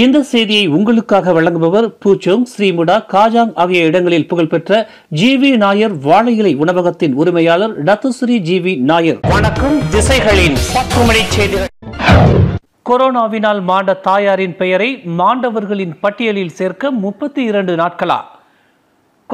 இந்த செய்தியை உங்களுக்காக வழங்குபவர் பூச்சோங் ஸ்ரீமுடா காஜாங் ஆகிய இடங்களில் புகழ்பெற்ற ஜி வி நாயர் வாழையிலை உணவகத்தின் உரிமையாளர் டத்துஸ்ரீ ஜி வி நாயர் வணக்கம் திசைகளின் கொரோனாவினால் மாண்ட தாயாரின் பெயரை மாண்டவர்களின் பட்டியலில் சேர்க்க முப்பத்தி இரண்டு நாட்களா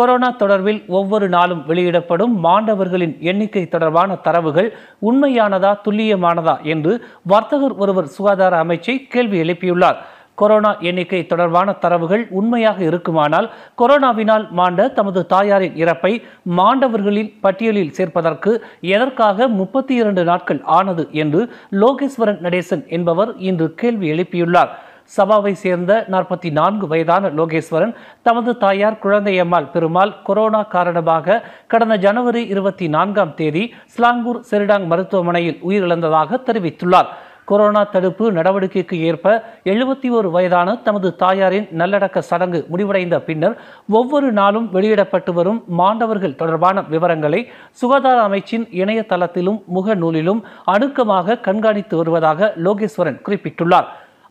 கொரோனா தொடர்பில் ஒவ்வொரு நாளும் வெளியிடப்படும் மாண்டவர்களின் எண்ணிக்கை தொடர்பான தரவுகள் உண்மையானதா துல்லியமானதா என்று வர்த்தகர் ஒருவர் சுகாதார அமைச்சை கேள்வி எழுப்பியுள்ளார் கொரோனா எண்ணிக்கை தொடர்பான தரவுகள் உண்மையாக இருக்குமானால் கொரோனாவினால் மாண்ட தமது தாயாரின் இறப்பை மாண்டவர்களின் பட்டியலில் சேர்ப்பதற்கு எதற்காக முப்பத்தி இரண்டு நாட்கள் ஆனது என்று லோகேஸ்வரன் நடேசன் என்பவர் இன்று கேள்வி எழுப்பியுள்ளார் சபாவை சேர்ந்த நாற்பத்தி நான்கு வயதான லோகேஸ்வரன் தமது தாயார் குழந்தையம்மாள் பெருமாள் கொரோனா காரணமாக கடந்த ஜனவரி இருபத்தி நான்காம் தேதி ஸ்லாங்கூர் செரிடாங் மருத்துவமனையில் உயிரிழந்ததாக தெரிவித்துள்ளார் கொரோனா தடுப்பு நடவடிக்கைக்கு ஏற்ப எழுபத்தி ஒரு வயதான தமது தாயாரின் நல்லடக்க சடங்கு முடிவடைந்த பின்னர் ஒவ்வொரு நாளும் வெளியிடப்பட்டு வரும் மாண்டவர்கள் தொடர்பான விவரங்களை சுகாதார அமைச்சின் இணையதளத்திலும் முகநூலிலும் அணுக்கமாக கண்காணித்து வருவதாக லோகேஸ்வரன் குறிப்பிட்டுள்ளார்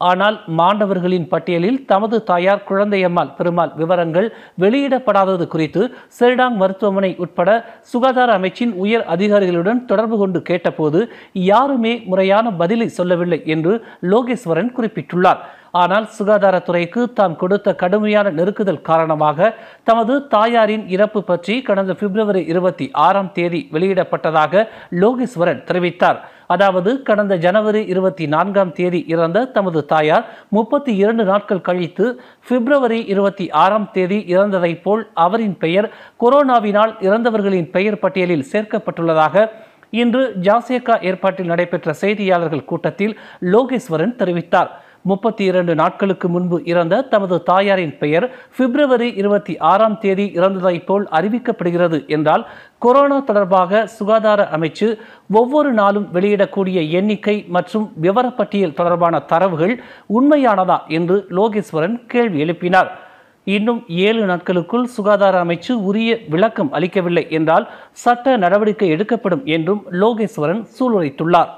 ஆனால் மாண்டவர்களின் பட்டியலில் தமது தாயார் குழந்தையம்மாள் பெருமாள் விவரங்கள் வெளியிடப்படாதது குறித்து செரிடாங் மருத்துவமனை உட்பட சுகாதார அமைச்சின் உயர் அதிகாரிகளுடன் தொடர்பு கொண்டு கேட்டபோது யாருமே முறையான பதிலை சொல்லவில்லை என்று லோகேஸ்வரன் குறிப்பிட்டுள்ளார் ஆனால் சுகாதாரத்துறைக்கு தாம் கொடுத்த கடுமையான நெருக்குதல் காரணமாக தமது தாயாரின் இறப்பு பற்றி கடந்த பிப்ரவரி இருபத்தி ஆறாம் தேதி வெளியிடப்பட்டதாக லோகேஸ்வரன் தெரிவித்தார் அதாவது கடந்த ஜனவரி இருபத்தி நான்காம் தேதி இறந்த தமது தாயார் முப்பத்தி இரண்டு நாட்கள் கழித்து பிப்ரவரி இருபத்தி ஆறாம் தேதி இறந்ததைப் போல் அவரின் பெயர் கொரோனாவினால் இறந்தவர்களின் பெயர் பட்டியலில் சேர்க்கப்பட்டுள்ளதாக இன்று ஜாசேகா ஏற்பாட்டில் நடைபெற்ற செய்தியாளர்கள் கூட்டத்தில் லோகேஸ்வரன் தெரிவித்தார் முப்பத்தி இரண்டு நாட்களுக்கு முன்பு இறந்த தமது தாயாரின் பெயர் பிப்ரவரி இருபத்தி ஆறாம் தேதி இறந்ததைப் போல் அறிவிக்கப்படுகிறது என்றால் கொரோனா தொடர்பாக சுகாதார அமைச்சு ஒவ்வொரு நாளும் வெளியிடக்கூடிய எண்ணிக்கை மற்றும் விவரப்பட்டியல் தொடர்பான தரவுகள் உண்மையானதா என்று லோகேஸ்வரன் கேள்வி எழுப்பினார் இன்னும் ஏழு நாட்களுக்குள் சுகாதார அமைச்சு உரிய விளக்கம் அளிக்கவில்லை என்றால் சட்ட நடவடிக்கை எடுக்கப்படும் என்றும் லோகேஸ்வரன் சூளுரைத்துள்ளார்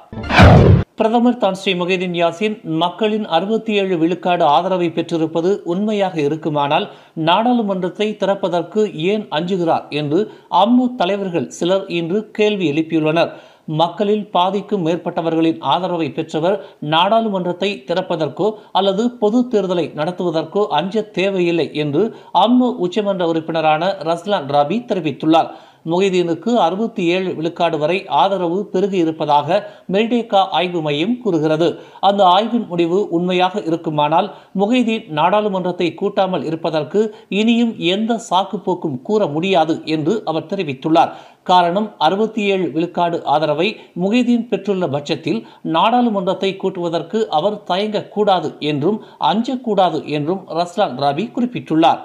பிரதமர் தான் ஸ்ரீ முகைதீன் யாசின் மக்களின் அறுபத்தி ஏழு விழுக்காடு ஆதரவை பெற்றிருப்பது உண்மையாக இருக்குமானால் நாடாளுமன்றத்தை திறப்பதற்கு ஏன் அஞ்சுகிறார் என்று அம்மு தலைவர்கள் சிலர் இன்று கேள்வி எழுப்பியுள்ளனர் மக்களில் பாதிக்கும் மேற்பட்டவர்களின் ஆதரவை பெற்றவர் நாடாளுமன்றத்தை திறப்பதற்கோ அல்லது பொது தேர்தலை நடத்துவதற்கோ அஞ்ச தேவையில்லை என்று அம்மு உச்சமன்ற உறுப்பினரான ரஸ்லான் ராபி தெரிவித்துள்ளார் முகைதீனுக்கு அறுபத்தி ஏழு விழுக்காடு வரை ஆதரவு பெருகி இருப்பதாக மெரிடேக்கா ஆய்வு மையம் கூறுகிறது அந்த ஆய்வின் முடிவு உண்மையாக இருக்குமானால் முகைதீன் நாடாளுமன்றத்தை கூட்டாமல் இருப்பதற்கு இனியும் எந்த சாக்கு போக்கும் கூற முடியாது என்று அவர் தெரிவித்துள்ளார் காரணம் அறுபத்தி ஏழு விழுக்காடு ஆதரவை முகைதீன் பெற்றுள்ள பட்சத்தில் நாடாளுமன்றத்தை கூட்டுவதற்கு அவர் தயங்கக்கூடாது என்றும் அஞ்சக்கூடாது என்றும் ரஸ்லான் ராபி குறிப்பிட்டுள்ளார்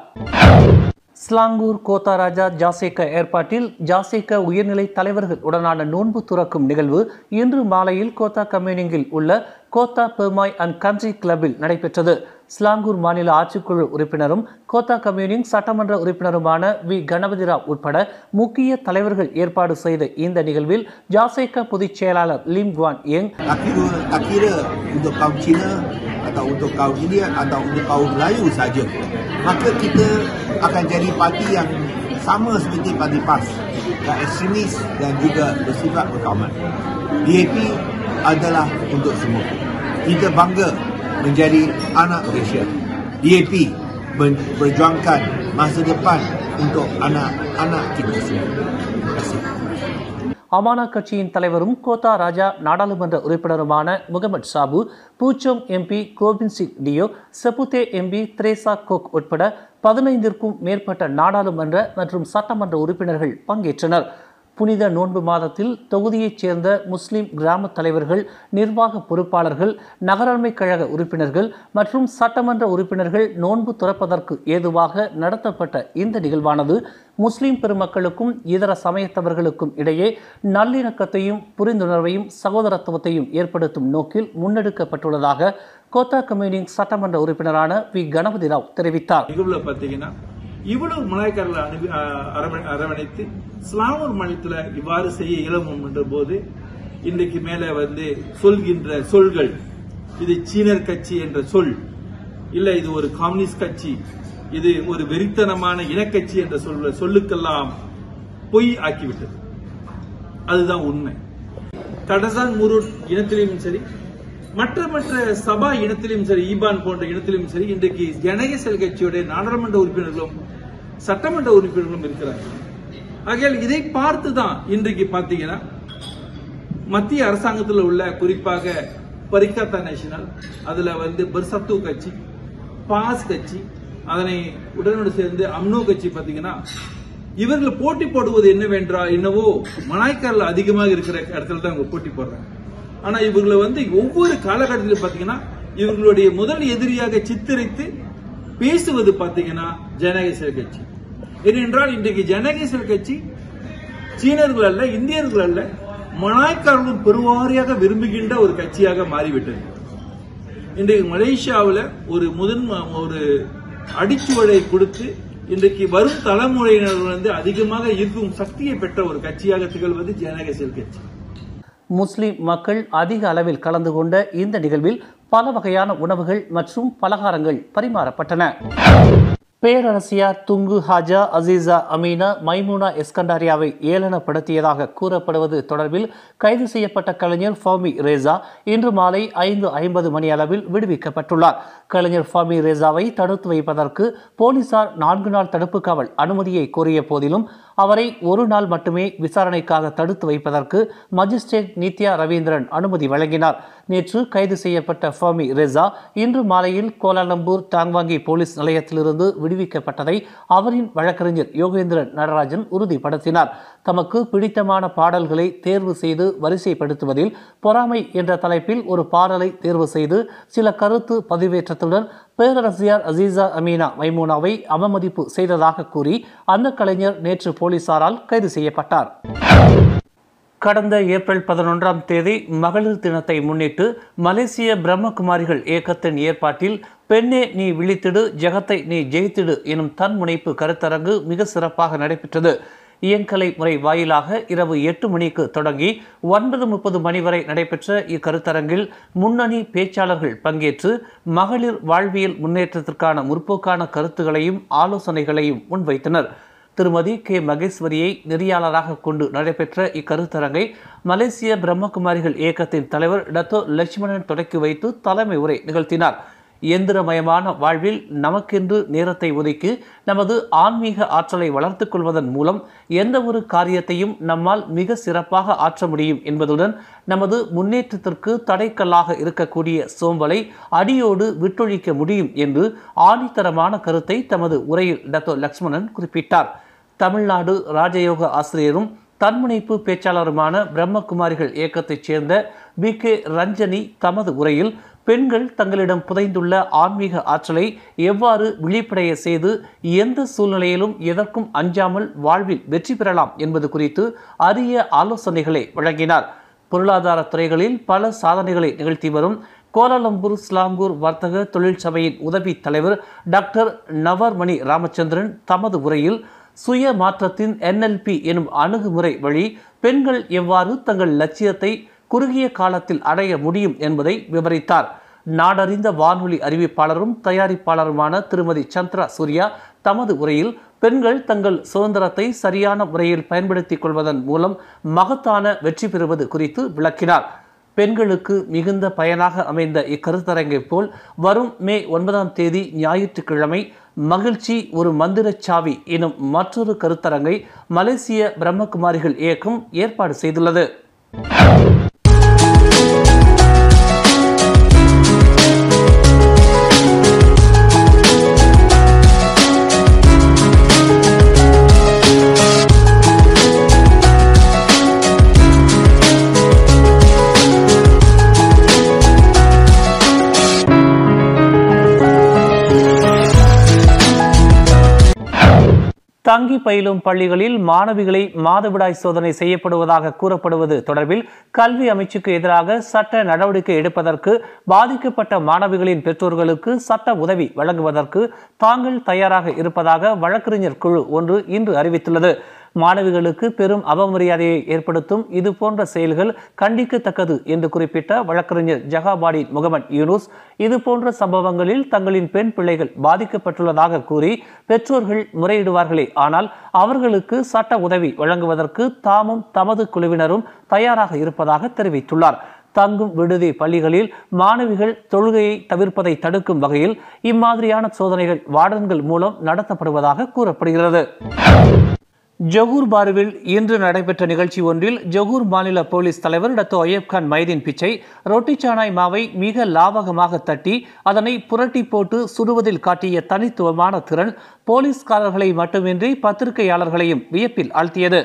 ஸ்லாங்கூர் கோத்தாராஜா ஜாசேக்க ஏற்பாட்டில் ஜாசேக்க உயர்நிலை தலைவர்கள் உடனான நோன்பு துறக்கும் நிகழ்வு இன்று மாலையில் கோத்தா கம்யூனிங்கில் உள்ள கோத்தா பெர்மாய் அண்ட் கன்ட்ரி கிளப்பில் நடைபெற்றது ஸ்லாங்கூர் மாநில ஆட்சிக்குழு உறுப்பினரும் கோத்தா கம்யூனிங் சட்டமன்ற உறுப்பினருமான வி கணபதி ராவ் உட்பட முக்கிய தலைவர்கள் ஏற்பாடு செய்த இந்த நிகழ்வில் ஜாசேக்க பொதுச் செயலாளர் Lim Guan Eng atau untuk kaum India atau untuk kaum Melayu maka kita akan jadi parti yang sama seperti parti PAS yang ekstremis dan juga bersifat utama. DAP adalah untuk semua. Kita bangga menjadi anak Malaysia. DAP berjuangkan masa depan untuk anak-anak kita semua. Terima kasih. Amanah கட்சியின் தலைவரும் Kota Raja நாடாளுமன்ற உறுப்பினருமான Mohamad Sabu Puchong MP Gobind Singh Deo Seputeh MP Teresa Kok உட்பட பதினைந்திற்கும் மேற்பட்ட நாடாளுமன்ற மற்றும் சட்டமன்ற உறுப்பினர்கள் பங்கேற்றனர் புனித நோன்பு மாதத்தில் தொகுதியைச் சேர்ந்த முஸ்லிம் கிராம தலைவர்கள் நிர்வாக பொறுப்பாளர்கள் நகராண்மை கழக உறுப்பினர்கள் மற்றும் சட்டமன்ற உறுப்பினர்கள் நோன்பு துறப்பதற்கு ஏதுவாக நடத்தப்பட்ட இந்த நிகழ்வானது முஸ்லிம் பெருமக்களுக்கும் இதர சமயத்தவர்களுக்கும் இடையே நல்லிணக்கத்தையும் புரிந்துணர்வையும் சகோதரத்துவத்தையும் ஏற்படுத்தும் நோக்கில் முன்னெடுக்கப்பட்டுள்ளதாக கோத்தா கம்யூனிங் சட்டமன்ற உறுப்பினரான வி கணபதி ராவ் தெரிவித்தார் இவ்வளவு மலாய்க்காரர்களை அனுப்பி அரவணைத்து ஸ்லாமூர் மாநிலத்தில் இவ்வாறு செய்ய இயலும் என்ற போது இன்றைக்கு மேல வந்து சொல்கின்ற சொல்கள் இது சீனர் கட்சி என்ற சொல் இல்ல இது ஒரு கம்யூனிஸ்ட் கட்சி இது ஒரு வெறித்தனமான இனக்கட்சி என்ற சொல்ல சொல்லுக்கெல்லாம் பொய் ஆக்கிவிட்டது அதுதான் உண்மை தடசான் முருட் இனத்திலையும் சரி மற்ற மற்ற சபா இனத்திலும் சரி ஈபான் போன்ற இனத்திலும் சரி இன்றைக்கு ஜனநாயக செல் கட்சியுடைய நாடாளுமன்ற உறுப்பினர்களும் சட்டமன்ற உறுப்பினர்களும் இருக்கிறார் ஆகையால் இதை பார்த்து தான் இன்றைக்கு பார்த்தீங்கன்னா மத்திய அரசாங்கத்தில் உள்ள குறிப்பாக பரிகாத்தா நேஷனல் அதுல வந்து பர்சத்து கட்சி பாஸ் கட்சி அதனை உடனோடு சேர்ந்து அம்னோ கட்சி பார்த்தீங்கன்னா இவர்கள் போட்டி போடுவது என்னவென்றால் என்னவோ மலாய்க்காரில் அதிகமாக இருக்கிற இடத்துல தான் அவங்க போட்டி போடுறாங்க ஆனா இவர்களை வந்து ஒவ்வொரு காலகட்டத்திலும் பாத்தீங்கன்னா இவர்களுடைய முதல் எதிரியாக சித்தரித்து பேசுவது பாத்தீங்கன்னா ஜனகேசர் கட்சி ஏனென்றால் இன்றைக்கு ஜனகேசர் கட்சி சீனர்கள் அல்ல இந்தியர்கள் அல்ல மலாய்க்காரர்கள் பெருவாரியாக விரும்புகின்ற ஒரு கட்சியாக மாறிவிட்டது இன்றைக்கு மலேசியாவில் ஒரு முதன் ஒரு அடிச்சுவடை கொடுத்து இன்றைக்கு வரும் தலைமுறையினர் வந்து அதிகமாக இருக்கும் சக்தியை பெற்ற ஒரு கட்சியாக திகழ்வது ஜனகசல் கட்சி முஸ்லிம் மக்கள் அதிக அளவில் கலந்து கொண்ட இந்த நிகழ்வில் பல வகையான உணவுகள் மற்றும் பலகாரங்கள் பரிமாறப்பட்டன பேரரசியார் Tunku Hajah Azizah Aminah Maimunah எஸ்கண்டாரியாவை ஏளனப்படுத்தியதாக கூறப்படுவது தொடர்பில் கைது செய்யப்பட்ட கலைஞர் ஃபாமி ரேசா இன்று மாலை ஐந்து ஐம்பது மணி அளவில் விடுவிக்கப்பட்டுள்ளார் கலைஞர் ஃபாமி ரேசாவை தடுத்து வைப்பதற்கு போலீசார் நான்கு நாள் தடுப்பு காவல் அனுமதியை கோரிய போதிலும் அவரை ஒரு நாள் மட்டுமே விசாரணைக்காக தடுத்து வைப்பதற்கு மஜிஸ்ட்ரேட் நித்யா ரவீந்திரன் அனுமதி வழங்கினார் நேற்று கைது செய்யப்பட்ட ஃபாமி ரெசா இன்று மாலையில் கோலாலம்பூர் டாங்வாங்கி போலீஸ் நிலையத்திலிருந்து விடுவிக்கப்பட்டதை அவரின் வழக்கறிஞர் யோகேந்திரன் நடராஜன் உறுதிப்படுத்தினார் தமக்கு பிடித்தமான பாடல்களை தேர்வு செய்து வரிசைப்படுத்துவதில் பொறாமை என்ற தலைப்பில் ஒரு பாடலை தேர்வு செய்து சில கருத்து பதிவேற்றத்துடன் பேரரசியார் அசீசா அமீனா மைமூனாவை அவமதிப்பு செய்ததாக கூறி அந்த கலைஞர் நேற்று போலீசாரால் கைது செய்யப்பட்டார் கடந்த ஏப்ரல் பதினொன்றாம் தேதி மகளிர் தினத்தை முன்னிட்டு மலேசிய பிரம்மகுமாரிகள் இயக்கத்தின் ஏற்பாட்டில் பெண்ணே நீ விழித்திடு ஜெகத்தை நீ ஜெயித்திடு எனும் தன்முனைப்பு கருத்தரங்கு மிக சிறப்பாக நடைபெற்றது இயங்கலை முறை வாயிலாக இரவு எட்டு மணிக்கு தொடங்கி ஒன்பது முப்பது மணி வரை நடைபெற்ற இக்கருத்தரங்கில் முன்னணி பேச்சாளர்கள் பங்கேற்று மகளிர் வாழ்வியல் முன்னேற்றத்திற்கான முற்போக்கான கருத்துகளையும் ஆலோசனைகளையும் முன்வைத்தனர் திருமதி கே மகேஸ்வரியை நெறியாளராக கொண்டு நடைபெற்ற இக்கருத்தரங்கை மலேசிய பிரம்மகுமாரிகள் இயக்கத்தின் தலைவர் டத்தோ லட்சுமணன் தொடக்கி வைத்து தலைமை உரை நிகழ்த்தினார் இயந்திரமயமான வாழ்வில் நமக்கென்று நேரத்தை ஒதுக்கி நமது ஆன்மீக ஆற்றலை வளர்த்து கொள்வதன் மூலம் எந்த ஒரு காரியத்தையும் நம்மால் மிக சிறப்பாக ஆற்ற முடியும் என்பதுடன் நமது முன்னேற்றத்திற்கு தடைக்கல்லாக இருக்கக்கூடிய சோம்பலை அடியோடு விட்டொழிக்க முடியும் என்று ஆணித்தரமான கருத்தை தமது உரையில் டாக்டர் லக்ஷ்மணன் குறிப்பிட்டார் தமிழ்நாடு ராஜயோக ஆசிரியரும் தன்முனைப்பு பேச்சாளருமான பிரம்மகுமாரிகள் இயக்கத்தைச் சேர்ந்த பி கே ரஞ்சனி தமது உரையில் பெண்கள் தங்களிடம் புதைந்துள்ள ஆன்மீக ஆற்றலை எவ்வாறு விழிப்படைய செய்து எந்த சூழ்நிலையிலும் எதற்கும் அஞ்சாமல் வாழ்வில் வெற்றி பெறலாம் என்பது குறித்து அரிய ஆலோசனைகளை வழங்கினார் பொருளாதார துறைகளில் பல சாதனைகளை நிகழ்த்தி வரும் கோலாலம்பூர் ஸ்லாங்கூர் வர்த்தக தொழில் சபையின் உதவி தலைவர் டாக்டர் நவர்மணி ராமச்சந்திரன் தமது உரையில் சுய மாற்றத்தின் என்எல்பி எனும் அணுகுமுறை வழி பெண்கள் எவ்வாறு தங்கள் லட்சியத்தை குறுகிய காலத்தில் அடைய முடியும் என்பதை விவரித்தார் நாடறிந்த வானொலி அறிவிப்பாளரும் தயாரிப்பாளருமான திருமதி சந்திரா சூர்யா தமது உரையில் பெண்கள் தங்கள் சுதந்திரத்தை சரியான முறையில் பயன்படுத்திக் கொள்வதன் மூலம் மகத்தான வெற்றி பெறுவது குறித்து விளக்கினார் பெண்களுக்கு மிகுந்த பயனாக அமைந்த இக்கருத்தரங்கை போல் வரும் மே ஒன்பதாம் தேதி ஞாயிற்றுக்கிழமை மகிழ்ச்சி ஒரு மந்திரச்சாவி எனும் மற்றொரு கருத்தரங்கை மலேசிய பிரம்மகுமாரிகள் இயக்கம் ஏற்பாடு செய்துள்ளது தங்கி பயிலும் பள்ளிகளில் மாணவிகளை மாதவிடாய் சோதனை செய்யப்படுவதாக கூறப்படுவது தொடர்பில் கல்வி அமைச்சுக்கு எதிராக சட்ட நடவடிக்கை எடுப்பதற்கு பாதிக்கப்பட்ட மாணவிகளின் பெற்றோர்களுக்கு சட்ட உதவி வழங்குவதற்கு தாங்கள் தயாராக இருப்பதாக வழக்கறிஞர் குழு ஒன்று இன்று அறிவித்துள்ளது மாணவிகளுக்கு பெரும் அவமரியாதையை ஏற்படுத்தும் இது போன்ற செயல்கள் கண்டிக்கத்தக்கது என்று குறிப்பிட்ட வழக்கறிஞர் ஜஹாபாடி முகமது யூனுஸ் இது போன்ற சம்பவங்களில் தங்களின் பெண் பிள்ளைகள் பாதிக்கப்பட்டுள்ளதாக கூறி பெற்றோர்கள் முறையிடுவார்களே ஆனால் அவர்களுக்கு சட்ட உதவி வழங்குவதற்கு தாமும் தமது குழுவினரும் தயாராக இருப்பதாக தெரிவித்துள்ளார் தங்கும் விடுதி பள்ளிகளில் மாணவிகள் தொழுகையை தவிர்ப்பதை தடுக்கும் வகையில் இம்மாதிரியான சோதனைகள் வார்டன்கள் மூலம் நடத்தப்படுவதாக கூறப்படுகிறது ஜகூர் பாருவில் இன்று நடைபெற்ற நிகழ்ச்சி ஒன்றில் ஜகூர் மாநில போலீஸ் தலைவர் டத்து ஒயப்கான் மைதீன் பிச்சை ரொட்டிச்சானாய் மாவை மிக லாவகமாக தட்டி அதனை புரட்டி போட்டு சுடுவதில் காட்டிய தனித்துவமான திறன் போலீஸ்காரர்களை மட்டுமின்றி பத்திரிகையாளர்களையும் வியப்பில் ஆழ்த்தியது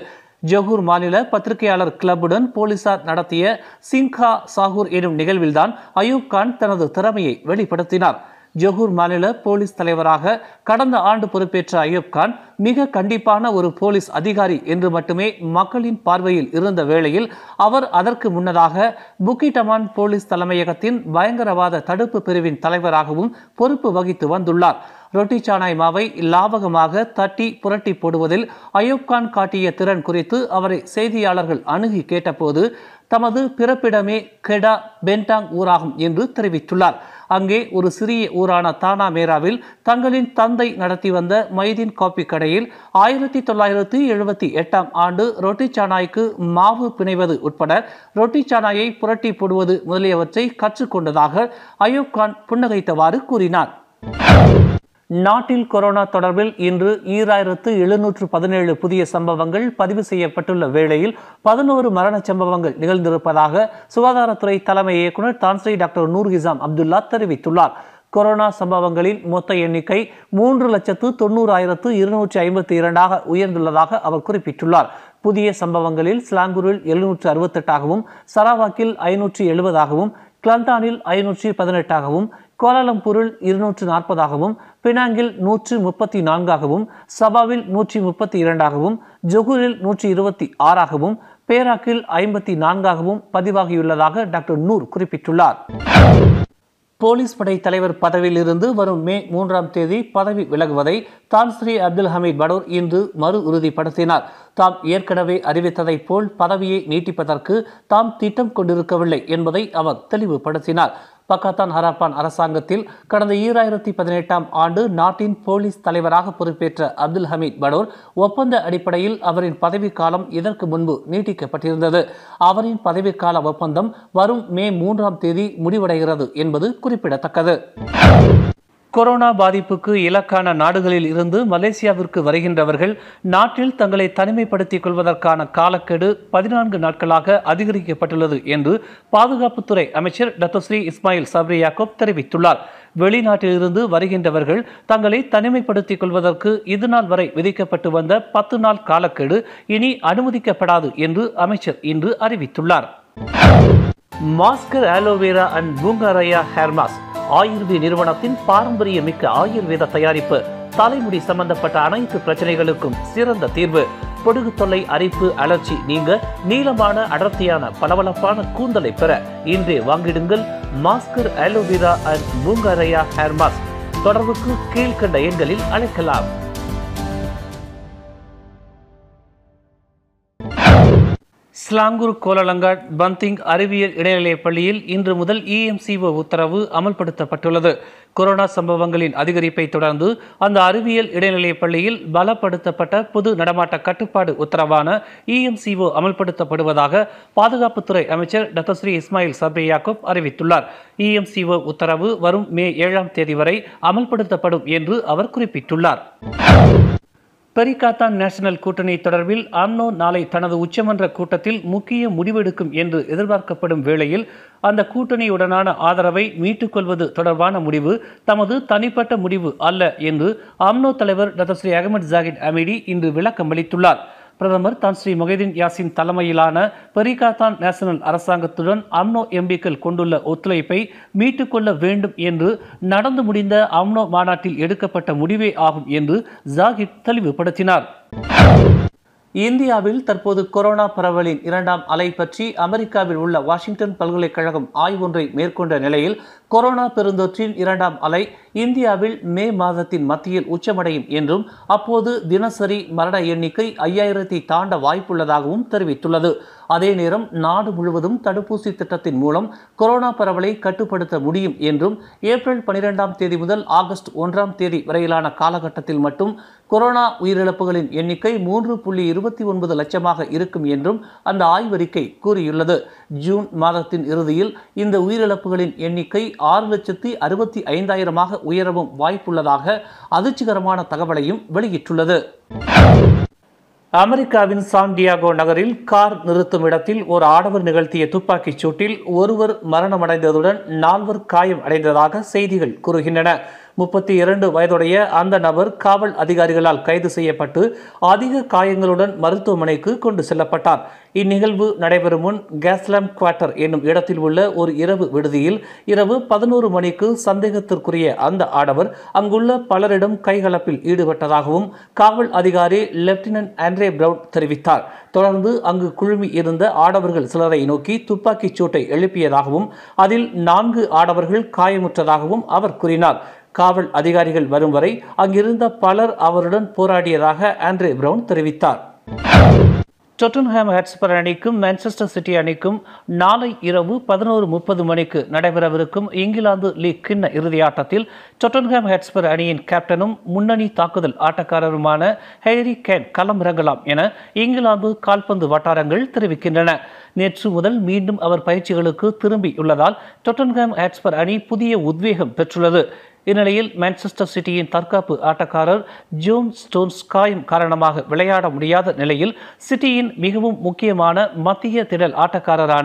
ஜகூர் மாநில பத்திரிகையாளர் கிளப்புடன் போலீசார் நடத்திய சிங்கா சாகூர் எனும் நிகழ்வில்தான் அயூப் கான் தனது திறமையை வெளிப்படுத்தினார் ஜொகூர் மாநில போலீஸ் தலைவராக கடந்த ஆண்டு பொறுப்பேற்ற அயூப் கான் மிக கண்டிப்பான ஒரு போலீஸ் அதிகாரி என்று மட்டுமே மக்களின் பார்வையில் இருந்த வேளையில் அவர் அதற்கு முன்னதாக புக்கிடமான் போலீஸ் தலைமையகத்தின் பயங்கரவாத தடுப்பு பிரிவின் தலைவராகவும் பொறுப்பு வகித்து வந்துள்ளார் ரொட்டி சானாய் மாவை லாபகமாக தட்டி புரட்டி போடுவதில் அயூப்கான் காட்டிய திறன் குறித்து அவரை செய்தியாளர்கள் அணுகி கேட்டபோது தமது பிறப்பிடமே கெடா பென்டாங் ஊராகும் என்று தெரிவித்துள்ளார் அங்கே ஒரு சிறிய ஊரான தானா மேராவில் தங்களின் தந்தை நடத்தி வந்த மைதீன் காப்பி கடையில் ஆயிரத்தி தொள்ளாயிரத்தி எழுபத்தி எட்டாம் ஆண்டு ரொட்டி சானாய்க்கு மாவு பிணைவது உட்பட ரொட்டி சானாயை புரட்டி போடுவது முதலியவற்றை கற்றுக்கொண்டதாக அயூப் கான் புன்னகைத்தவாறு கூறினார் நாட்டில் கொரோனா தொடர்பில் இன்று ஈராயிரத்து எழுநூற்று பதினேழு புதிய சம்பவங்கள் பதிவு செய்யப்பட்டுள்ள வேளையில் பதினோரு மரண சம்பவங்கள் நிகழ்ந்திருப்பதாக சுகாதாரத்துறை தலைமை இயக்குநர் Tan Sri doctor Noor Hisham Abdullah தெரிவித்துள்ளார் கொரோனா சம்பவங்களின் மொத்த எண்ணிக்கை மூன்று லட்சத்து தொண்ணூறாயிரத்து இருநூற்றி ஐம்பத்தி இரண்டாக உயர்ந்துள்ளதாக அவர் குறிப்பிட்டுள்ளார் புதிய சம்பவங்களில் ஸ்லாங்கூரில் எழுநூற்று அறுபத்தெட்டாகவும் சராவாக்கில் ஐநூற்றி எழுபதாகவும் கிளண்டானில் ஐநூற்றி பதினெட்டாகவும் கோலாலம்பூரில் இருநூற்று நாற்பதாகவும் பினாங்கில் நூற்று முப்பத்தி நான்காகவும் சபாவில் நூற்றி முப்பத்தி இரண்டாகவும் ஜொகூரில் நூற்றி இருபத்தி ஆறாகவும் பேராக்கில் ஐம்பத்தி நான்காகவும் பதிவாகியுள்ளதாக டாக்டர் நூர் குறிப்பிட்டுள்ளார் போலீஸ் படை தலைவர் பதவியிலிருந்து வரும் மே மூன்றாம் தேதி பதவி விலகுவதை தான் ஸ்ரீ அப்துல் ஹமீத் படோர் இன்று மறு உறுதிப்படுத்தினார் தாம் ஏற்கனவே அறிவித்ததைப் போல் பதவியை நீட்டிப்பதற்கு தாம் திட்டம் கொண்டிருக்கவில்லை என்பதை அவர் தெளிவுபடுத்தினார் பக்காத்தான் ஹராப்பான் அரசாங்கத்தில் கடந்த ஈராயிரத்தி பதினெட்டாம் ஆண்டு நாட்டின் போலீஸ் தலைவராக பொறுப்பேற்ற அப்துல் ஹமீத் படோர் ஒப்பந்த அடிப்படையில் அவரின் பதவிக்காலம் இதற்கு முன்பு நீட்டிக்கப்பட்டிருந்தது அவரின் பதவிக்கால ஒப்பந்தம் வரும் மே மூன்றாம் தேதி முடிவடைகிறது என்பது குறிப்பிடத்தக்கது கொரோனா பாதிப்புக்கு இலக்கான நாடுகளில் இருந்து மலேசியாவிற்கு வருகின்றவர்கள் நாட்டில் தங்களை தனிமைப்படுத்திக் கொள்வதற்கான காலக்கெடு பதினான்கு நாட்களாக அதிகரிக்கப்பட்டுள்ளது என்று பாதுகாப்புத்துறை அமைச்சர் டத்தோஸ்ரீ இஸ்மாயில் சப்ரி யாக்கோப் தெரிவித்துள்ளார் வெளிநாட்டிலிருந்து வருகின்றவர்கள் தங்களை தனிமைப்படுத்திக் கொள்வதற்கு இதுநாள் வரை விதிக்கப்பட்டு வந்த பத்து நாள் காலக்கெடு இனி அனுமதிக்கப்படாது என்று அமைச்சர் இன்று அறிவித்துள்ளார் மாஸ்கர் ஆலோவேரா அண்ட் பூங்காரையா ஹேர்மாஸ் ஆயுர்வேத நிறுவனத்தின் பாரம்பரிய மிக்க ஆயுர்வேத தயாரிப்பு தலைமுடி சம்பந்தப்பட்ட அனைத்து பிரச்சனைகளுக்கும் சிறந்த தீர்வு பொடுகு தொல்லை அரிப்பு அலர்ச்சி நீங்க நீளமான அடர்த்தியான பளபளப்பான கூந்தலை பெற இன்றே வாங்கிடுங்கள் மாஸ்கர் அலோவேரா அண்ட் பூங்கரையா ஹேர் மாஸ்க் தொடர்புக்கு கீழ்கண்ட எண்களில் அழைக்கலாம் ஸ்லாங்கூர் கோலலங்காட் பந்திங் அறிவியல் இடைநிலைப் பள்ளியில் இன்று முதல் இஎம்சிஓ உத்தரவு அமல்படுத்தப்பட்டுள்ளது கொரோனா சம்பவங்களின் அதிகரிப்பை தொடர்ந்து அந்த அறிவியல் இடைநிலைப் பள்ளியில் பலப்படுத்தப்பட்ட பொது நடமாட்ட கட்டுப்பாடு உத்தரவான இஎம்சிஓ அமல்படுத்தப்படுவதாக பாதுகாப்புத்துறை அமைச்சர் doctor Seri Ismail Sabri Yaakob அறிவித்துள்ளார் இஎம்சிஓ உத்தரவு வரும் மே ஏழாம் தேதி வரை அமல்படுத்தப்படும் என்று அவர் குறிப்பிட்டுள்ளார் பெரிகாத்தான் நேஷனல் கூட்டணி தொடர்பில் அம்னோ நாளை தனது உச்சமன்ற கூட்டத்தில் முக்கிய முடிவெடுக்கும் என்று எதிர்பார்க்கப்படும் வேளையில் அந்த கூட்டணியுடனான ஆதரவை மீட்டுக்கொள்வது தொடர்பான முடிவு தமது தனிப்பட்ட முடிவு அல்ல என்று அம்னோ தலைவர் ஸ்ரீ அகமது ஜாகித் அமீடி இன்று விளக்கமளித்துள்ளார் பிரதமர் தான் ஸ்ரீ மொஹிதீன் யாசின் தலைமையிலான பெரிகாத்தான் நேஷனல் அரசாங்கத்துடன் அம்னோ எம்பிக்கள் கொண்டுள்ள ஒத்துழைப்பை மீட்டுக்கொள்ள வேண்டும் என்று நடந்து முடிந்த அம்னோ மாநாட்டில் எடுக்கப்பட்ட முடிவே ஆகும் என்று ஜாகித் தெளிவுபடுத்தினார் இந்தியாவில் தற்போது கொரோனா பரவலின் இரண்டாம் அலை பற்றி அமெரிக்காவில் உள்ள வாஷிங்டன் பல்கலைக்கழகம் ஆய்வொன்றை மேற்கொண்ட நிலையில் கொரோனா பெருந்தொற்றின் இரண்டாம் அலை இந்தியாவில் மே மாதத்தின் மத்தியில் உச்சமடையும் என்றும் அப்போது தினசரி மரண எண்ணிக்கை ஐயாயிரத்தை தாண்ட வாய்ப்புள்ளதாகவும் தெரிவித்துள்ளது அதே நேரம் நாடு முழுவதும் தடுப்பூசி திட்டத்தின் மூலம் கொரோனா பரவலை கட்டுப்படுத்த முடியும் என்றும் ஏப்ரல் பனிரெண்டாம் தேதி முதல் ஆகஸ்ட் ஒன்றாம் தேதி வரையிலான காலகட்டத்தில் மட்டும் கொரோனா உயிரிழப்புகளின் எண்ணிக்கை மூன்று புள்ளி இருபத்தி ஒன்பது லட்சமாக இருக்கும் என்றும் அந்த ஆய்வறிக்கை கூறியுள்ளது ஜூன் மாதத்தின் இறுதியில் இந்த உயிரிழப்புகளின் எண்ணிக்கை ஆறு லட்சத்தி அறுபத்தி ஐந்தாயிரமாக உயரவும் வாய்ப்புள்ளதாக அதிர்ச்சிகரமான தகவலையும் வெளியிட்டுள்ளது அமெரிக்காவின் சாண்டியாகோ நகரில் கார் நிறுத்தும் இடத்தில் ஒரு ஆடவர் நிகழ்த்திய துப்பாக்கிச் சூட்டில் ஒருவர் மரணமடைந்ததுடன் நால்வர் காயம் அடைந்ததாக செய்திகள் கூறுகின்றன முப்பத்தி இரண்டு வயதுடைய அந்த நபர் காவல் அதிகாரிகளால் கைது செய்யப்பட்டு அதிக காயங்களுடன் மருத்துவமனைக்கு கொண்டு செல்லப்பட்டார் இந்நிகழ்வு நடைபெறும் முன் கேஸ்லாம் குவார்டர் என்னும் இடத்தில் உள்ள ஒரு இரவு விடுதியில் இரவு பதினோரு மணிக்கு சந்தேகத்திற்குரிய அந்த ஆடவர் அங்குள்ள பலரிடம் கைகலப்பில் ஈடுபட்டதாகவும் காவல் அதிகாரி லெப்டினன்ட் ஆண்ட்ரே பிரவுன் தெரிவித்தார் தொடர்ந்து அங்கு குழுமி இருந்த ஆடவர்கள் சிலரை நோக்கி துப்பாக்கிச் சூட்டை எழுப்பியதாகவும் அதில் நான்கு ஆடவர்கள் காயமுற்றதாகவும் அவர் கூறினார் காவல் அதிகாரிகள் வரும் வரை அங்கிருந்த பலர் அவருடன் போராடியதாக ஆண்ட்ரே பிரவுன் தெரிவித்தார் டொட்டன்ஹாம் ஹாட்ஸ்பர் அணிக்கும் மான்செஸ்டர் சிட்டி அணிக்கும் நாளை இரவு பதினோரு முப்பது மணிக்கு நடைபெறவிருக்கும் இங்கிலாந்து லீக் கிண்ண இறுதியாட்டத்தில் டொட்டன்ஹாம் ஹேட்ஸ்பர் அணியின் கேப்டனும் முன்னணி தாக்குதல் ஆட்டக்காரருமான ஹேரி கேன் களமிறங்கலாம் என இங்கிலாந்து கால்பந்து வட்டாரங்கள் தெரிவிக்கின்றன நேற்று முதல் மீண்டும் அவர் பயிற்சிகளுக்கு திரும்பியுள்ளதால் டொட்டன்ஹாம் ஹேட்ஸ்பர் அணி புதிய உத்வேகம் பெற்றுள்ளது இந்நிலையில் மான்செஸ்டர் சிட்டியின் தற்காப்பு ஆட்டக்காரர் ஜோன் ஸ்டோன்ஸ் காயம் காரணமாக விளையாட முடியாத நிலையில் சிட்டியின் மிகவும் முக்கியமான மத்திய திடல் ஆட்டக்காரரான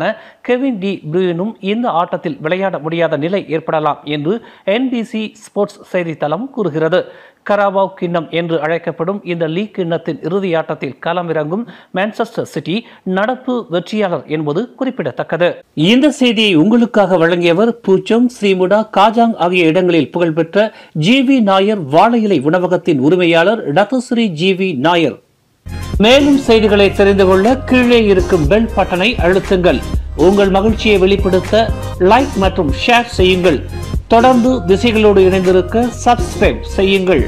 கெவின் டி ப்ரூயினும் இந்த ஆட்டத்தில் விளையாட முடியாத நிலை ஏற்படலாம் என்று என்பிசி ஸ்போர்ட்ஸ் செய்தித்தளம் கூறுகிறது கராபாவ் கிண்ணம் என்று அழைக்கப்படும் இந்த லீக் கிண்ணத்தின் இறுதியாட்டத்தில் களமிறங்கும் மான்செஸ்டர் சிட்டி நடப்பு வெற்றியாளர் என்பது குறிப்பிடத்தக்கது இந்த செய்தியை உங்களுக்காக வழங்கியவர் பூச்சம் ஸ்ரீமுடா காஜாங் ஆகிய இடங்களில் புகழ்பெற்ற ஜி வி நாயர் வாழை இலை உணவகத்தின் உரிமையாளர் டத்துஸ்ரீ ஜி வி நாயர் மேலும் செய்திகளை தெரிந்து கொள்ள கீழே இருக்கும் பெல் பட்டனை அழுத்துங்கள் உங்கள் மகிழ்ச்சியை வெளிப்படுத்த லைக் மற்றும் ஷேர் செய்யுங்கள் தொடர்ந்து விசைகளோடு இணைந்திருக்க சப்ஸ்கிரைப் செய்யுங்கள்